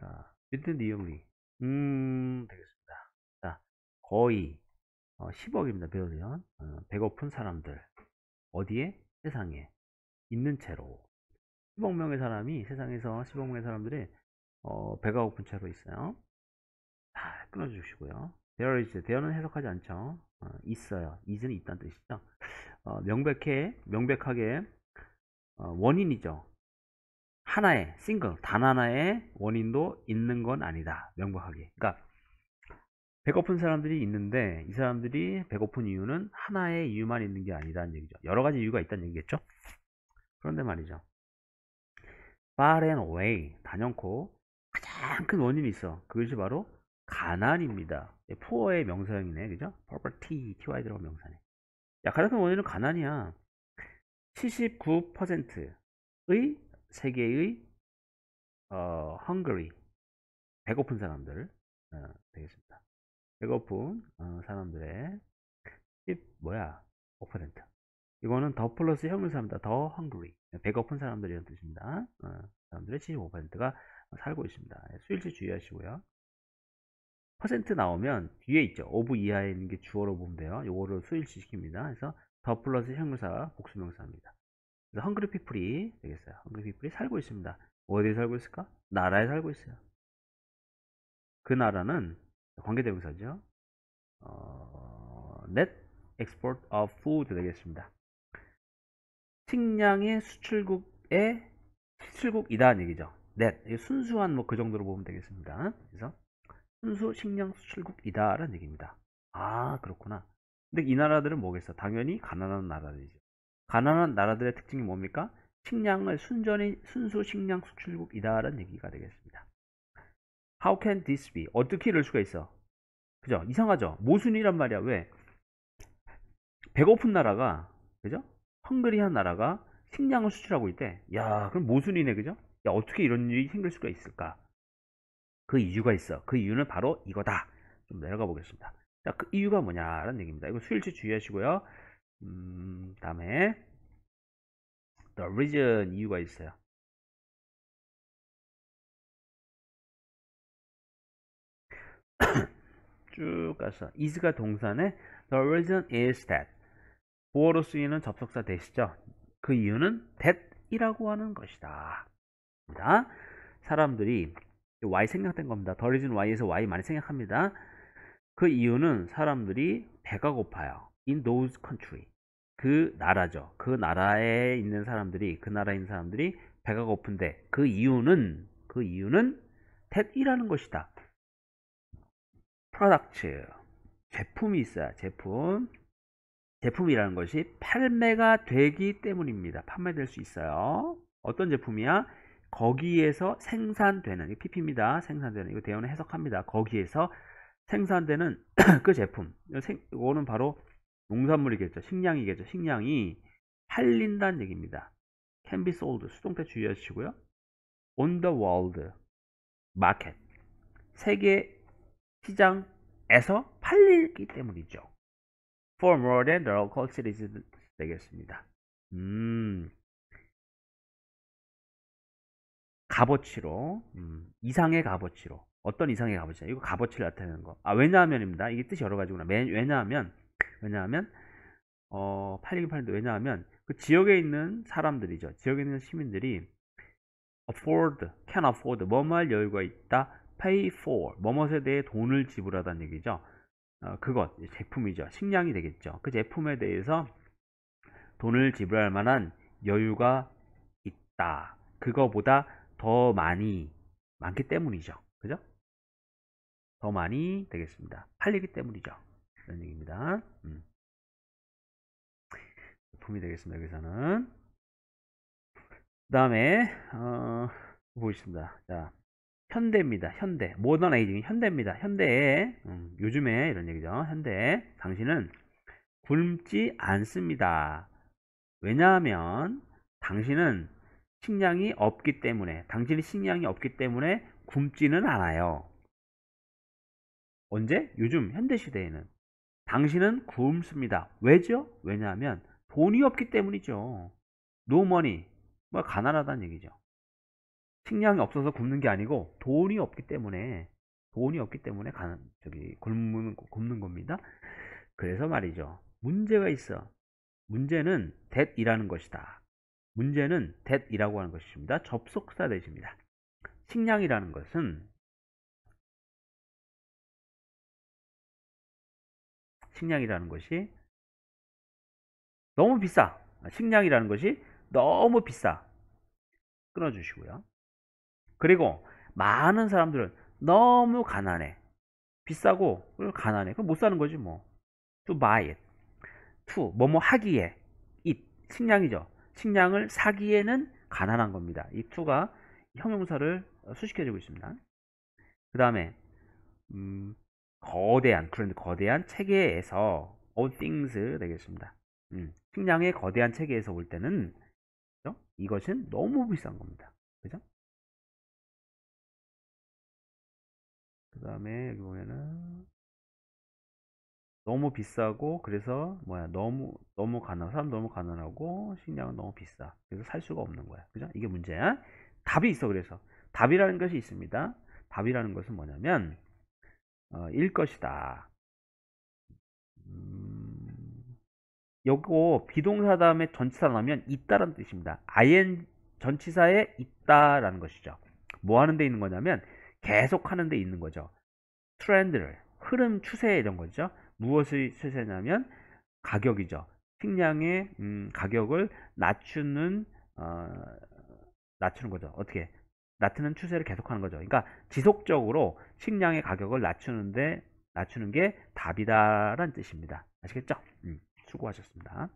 아, 비트 니얼리. 음, 되겠습니다. 자, 거의 어, 10억입니다. 배우면 어, 배고픈 사람들 어디에? 세상에 있는 채로 10억 명의 사람이 세상에서 10억 명의 사람들이 어, 배가 고픈 채로 있어요. 다 끊어주시고요. There is, there는 해석하지 않죠. 어, 있어요. is는 있다는 뜻이죠. 어, 명백해, 명백하게 어, 원인이죠. 하나의 싱글 단 하나의 원인도 있는 건 아니다 명확하게 그러니까 배고픈 사람들이 있는데 이 사람들이 배고픈 이유는 하나의 이유만 있는 게 아니다는 얘기죠 여러 가지 이유가 있다는 얘기겠죠 그런데 말이죠 far and away 단연코 가장 큰 원인이 있어 그것이 바로 가난입니다 poor의 명사형이네 그죠 poverty ty 들어간 명사네 야 가장 큰 원인은 가난이야 79%의 세계의 어, hungry 배고픈 사람들 어, 되겠습니다. 배고픈 어, 사람들의 10 뭐야 5% 이거는 더 플러스 형용사입니다. 더 hungry 네, 배고픈 사람들이라는 뜻입니다. 어, 사람들의 75%가 살고 있습니다. 예, 수일치 주의하시고요. 퍼센트 나오면 뒤에 있죠. 오브 이하에 있는 게 주어로 보면 돼요. 이거를 수일치 시킵니다. 그래서 더 플러스 형용사 복수명사입니다. 헝그리 피플이 되겠어요. 헝그리 피플이 살고 있습니다. 어디에 살고 있을까? 나라에 살고 있어요. 그 나라는 관계대명사죠. 어, net export of food 되겠습니다. 식량의 수출국의 수출국이다는 얘기죠. net 순수한 뭐 그 정도로 보면 되겠습니다. 그래서 순수 식량 수출국이다라는 얘기입니다. 아 그렇구나. 근데 이 나라들은 뭐겠어? 당연히 가난한 나라들이죠. 가난한 나라들의 특징이 뭡니까? 식량을 순전히 순수 식량 수출국이다라는 얘기가 되겠습니다. How can this be? 어떻게 이럴 수가 있어? 그죠? 이상하죠? 모순이란 말이야. 왜? 배고픈 나라가 그죠? 헝그리한 나라가 식량을 수출하고 있대. 야, 그럼 모순이네, 그죠? 야, 어떻게 이런 일이 생길 수가 있을까? 그 이유가 있어. 그 이유는 바로 이거다. 좀 내려가 보겠습니다. 자, 그 이유가 뭐냐라는 얘기입니다. 이거 수일치 주의하시고요. 음, 다음에 the reason 이유가 있어요. 쭉 가서 is가 동사네 the reason is that 보어로 쓰이는 접속사 대시죠. 그 이유는 that이라고 하는 것이다. 사람들이 y 생각된 겁니다. the reason y에서 y 많이 생각합니다. 그 이유는 사람들이 배가 고파요. in those country. 그 나라죠. 그 나라에 있는 사람들이 그나라인 사람들이 배가 고픈데 그 이유는 그 이유는 탭이라는 것이다. 프로덕트 제품이 있어요 제품 제품이라는 것이 판매가 되기 때문입니다. 판매될 수 있어요. 어떤 제품이야? 거기에서 생산되는 이 PP입니다. 생산되는 이거 대원을 해석합니다. 거기에서 생산되는 그 제품. 이거는 바로 농산물이겠죠. 식량이겠죠. 식량이 팔린다는 얘기입니다. can be sold. 수동태 주의하시고요. on the world market. 세계 시장에서 팔리기 때문이죠. for more than the local cities 되겠습니다. 음. 값어치로 음, 이상의 값어치로 어떤 이상의 값어치냐 이거 값어치를 나타내는 거. 아 왜냐하면입니다. 이게 뜻이 여러 가지구나. 왜냐하면 왜냐하면 어, 868도 왜냐하면 그 지역에 있는 사람들이죠. 지역에 있는 시민들이 afford, can afford, 뭐뭐할 여유가 있다. pay for, 뭐뭐에 대해 돈을 지불하다는 얘기죠. 어, 그것, 제품이죠. 식량이 되겠죠. 그 제품에 대해서 돈을 지불할 만한 여유가 있다. 그거보다 더 많이, 많기 때문이죠. 그죠? 더 많이 되겠습니다. 팔리기 때문이죠. 이런 얘기입니다. 음. 품이 되겠습니다. 여기서는 그 다음에 어, 보이습니다 자, 현대입니다. 현대. 모던 에이징이 현대입니다. 현대에 음, 요즘에 이런 얘기죠. 현대에 당신은 굶지 않습니다. 왜냐하면 당신은 식량이 없기 때문에 당신이 식량이 없기 때문에 굶지는 않아요. 언제? 요즘 현대 시대에는 당신은 굶습니다. 왜죠? 왜냐하면 돈이 없기 때문이죠. No m n e 뭐 가난하다는 얘기죠. 식량이 없어서 굶는 게 아니고 돈이 없기 때문에 돈이 없기 때문에 가난, 저기 굶는, 굶는 겁니다. 그래서 말이죠. 문제가 있어. 문제는 that이라는 것이다. 문제는 that이라고 하는 것입니다. 접속사 대입니다 식량이라는 것은 식량이라는 것이 너무 비싸. 식량이라는 것이 너무 비싸. 끊어주시고요. 그리고 많은 사람들은 너무 가난해. 비싸고 가난해. 그럼 못 사는 거지 뭐. To buy it. To 뭐 뭐 하기에 it 식량이죠. 식량을 사기에는 가난한 겁니다. 이 to가 형용사를 수식해주고 있습니다. 그 다음에 음, 거대한 그런 거대한 체계에서 all things 되겠습니다. 음, 식량의 거대한 체계에서 볼 때는 그죠? 이것은 너무 비싼 겁니다. 그죠? 그 다음에 여기 보면은 너무 비싸고 그래서 뭐야 너무 너무 가난 사람 너무 가난하고 식량은 너무 비싸 그래서 살 수가 없는 거야 그죠 이게 문제야 답이 있어 그래서 답이라는 것이 있습니다 답이라는 것은 뭐냐면 어, 일 것이다. 음, 요거 비동사 다음에 전치사 나오면 있다라는 뜻입니다. i n 전치사에 있다라는 것이죠. 뭐 하는 데 있는 거냐면 계속 하는 데 있는 거죠. 트렌드를 흐름 추세 이런 거죠. 무엇을 추세냐면 가격이죠. 식량의 음, 가격을 낮추는 어, 낮추는 거죠. 어떻게 낮추는 추세를 계속하는 거죠. 그러니까 지속적으로 식량의 가격을 낮추는데 낮추는 게 답이다라는 뜻입니다. 아시겠죠? 음, 수고하셨습니다.